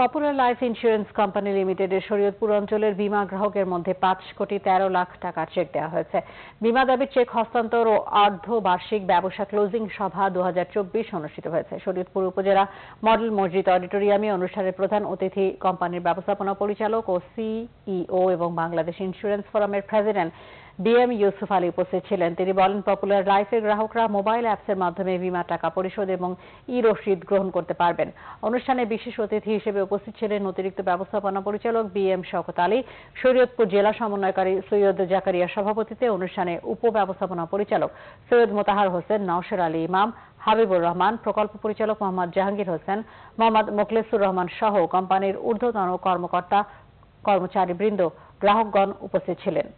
popular life insurance company লিমিটেডের শরীয়তপুর অঞ্চলের বিমা গ্রাহকের মধ্যে পাঁচ কোটি তেরো লাখ টাকার চেক দেওয়া হয়েছে বিমা দাবির চেক হস্তান্তর ও অর্ধ বার্ষিক ব্যবসা ক্লোজিং সভা দু হাজার অনুষ্ঠিত হয়েছে শরীয়তপুর উপজেলা মডেল মসজিদ অডিটোরিয়ামে অনুষ্ঠানের প্রধান অতিথি কোম্পানির ব্যবস্থাপনা পরিচালক ও সিইও e এবং বাংলাদেশ ইন্স্যুরেন্স ফোরামের প্রেসিডেন্ট ডিএম ইউসুফ আলী উপস্থিত ছিলেন তিনি বলেন পপুলার লাইফের গ্রাহকরা মোবাইল অ্যাপসের মাধ্যমে বিমা টাকা পরিশোধ এবং ই রসিদ গ্রহণ করতে পারবেন অনুষ্ঠানে বিশেষ অতিথি হিসেবে উপস্থিত ছিলেন অতিরিক্ত ব্যবস্থাপনা পরিচালক বি এম শকত আলী শরীয়তপুর জেলা সমন্বয়কারী সৈয়দ জাকারিয়া সভাপতিতে অনুষ্ঠানে উপব্যবস্থাপনা পরিচালক সৈয়দ মোতাহার হোসেন নওশের আলী ইমাম হাবিবুর রহমান প্রকল্প পরিচালক মোহাম্মদ জাহাঙ্গীর হোসেন মোহাম্মদ মোখলেসুর রহমান সহ কোম্পানির ঊর্ধ্বতন কর্মকর্তা কর্মচারীবৃন্দ গ্রাহকগণ উপস্থিত ছিলেন